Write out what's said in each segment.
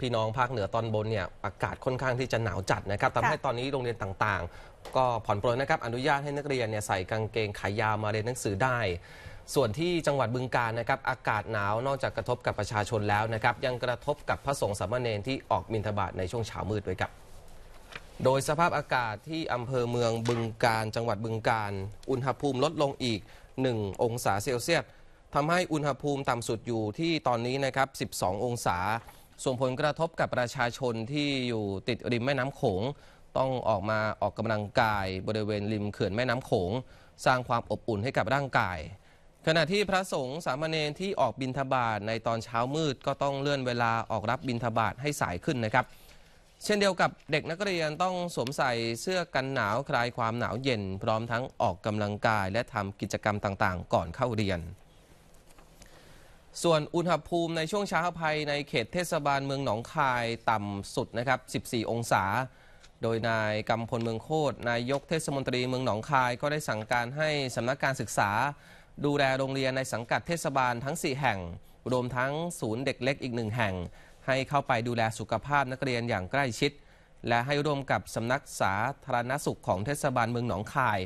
พี่น้องภาคเหนือตอนบนเนี่ยอากาศค่อนข้างที่จะหนาวจัดนะครับทำให้ตอนนี้โรงเรียนต่างๆ ก็ผ่อนปลนนะครับอนุญาตให้นักเรียนเนี่ยใส่กางเกงขายาวมาเรียนหนังสือได้ ส่วนที่จังหวัดบึงการนะครับอากาศหนาวนอกจากกระทบกับประชาชนแล้วนะครับ ยังกระทบกับพระสงฆ์สามเณรที่ออกบิณฑบาตในช่วงเช้ามืดด้วยครับ โดยสภาพอากาศที่อำเภอเมืองบึงการจังหวัดบึงการ อุณหภูมิลดลงอีก 1 องศาเซลเซียสทำให้อุณหภูมิต่ำสุดอยู่ที่ตอนนี้นะครับ12 องศาส่งผลกระทบกับประชาชนที่อยู่ติดริมแม่น้ำโขง ต้องออกมาออกกำลังกายบริเวณริมเขื่อนแม่น้ำโขงสร้างความอบอุ่นให้กับร่างกาย ขณะที่พระสงฆ์สามเณรที่ออกบินทบาทในตอนเช้ามืดก็ต้องเลื่อนเวลาออกรับบินทบาทให้สายขึ้นนะครับ เช่นเดียวกับเด็กนักเรียนต้องสวมใส่เสื้อกันหนาวคลายความหนาวเย็น พร้อมทั้งออกกำลังกาย และทำกิจกรรมต่างๆ ก่อนเข้าเรียนส่วนอุณหภูมิในช่วงเช้าภายในเขตเทศบาลเมืองหนองคายต่ำสุดนะครับ 14 องศา โดยนายกำพลเมืองโคตรนายกเทศมนตรีเมืองหนองคายก็ได้สั่งการให้สำนักการศึกษา ดูแลโรงเรียนในสังกัดเทศบาลทั้ง 4 แห่ง รวมทั้งศูนย์เด็กเล็กอีกหนึ่งแห่ง ให้เข้าไปดูแลสุขภาพนักเรียนอย่างใกล้ชิด และให้ร่วมกับสำนักสาธารณสุขของเทศบาลเมืองหนองคาย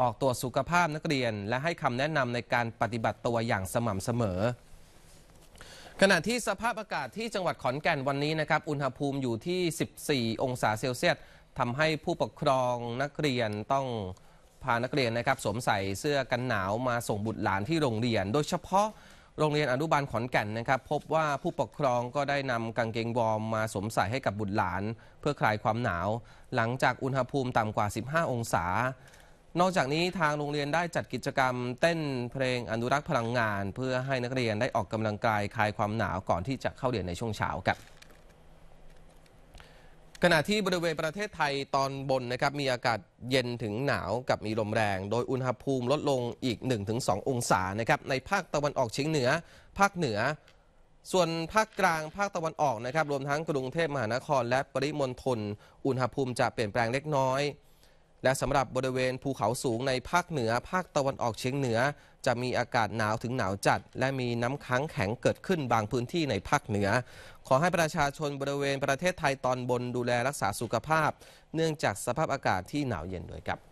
ออกตรวจสุขภาพนักเรียน และให้คำแนะนำในการปฏิบัติตัวอย่างสม่ำเสมอขณะที่สภาพอากาศที่จังหวัดขอนแก่นวันนี้นะครับ อุณหภูมิอยู่ที่ 14 องศาเซลเซียสทำให้ผู้ปกครองนักเรียนต้องพานักเรียนนะครับสวมใส่เสื้อกันหนาวมาส่งบุตรหลานที่โรงเรียน โดยเฉพาะโรงเรียนอนุบาลขอนแก่นนะครับ พบว่าผู้ปกครองก็ได้นำกางเกงวอร์มมาสวมใส่ให้กับบุตรหลาน เพื่อคลายความหนาว หลังจากอุณหภูมิต่ำกว่า 15 องศานอกจากนี้ทางโรงเรียนได้จัดกิจกรรมเต้นเพลงอนุรักษ์พลังงาน เพื่อให้นักเรียนได้ออกกำลังกายคลายความหนาวก่อนที่จะเข้าเรียนในช่วงเช้าครับขณะที่บริเวณประเทศไทยตอนบนนะครับมีอากาศเย็นถึงหนาวกับมีลมแรง โดยอุณหภูมิลดลงอีก 1-2 องศานะครับในภาคตะวันออกเฉียงเหนือ ภาคเหนือ ส่วนภาคกลางภาคตะวันออกนะครับรวมทั้งกรุงเทพมหานครและปริมณฑลอุณหภูมิจะเปลี่ยนแปลงเล็กน้อยและสำหรับบริเวณภูเขาสูงในภาคเหนือ ภาคตะวันออกเฉียงเหนือ จะมีอากาศหนาวถึงหนาวจัด และมีน้ำค้างแข็งเกิดขึ้นบางพื้นที่ในภาคเหนือ ขอให้ประชาชนบริเวณประเทศไทยตอนบนดูแลรักษาสุขภาพเนื่องจากสภาพอากาศที่หนาวเย็นด้วยครับ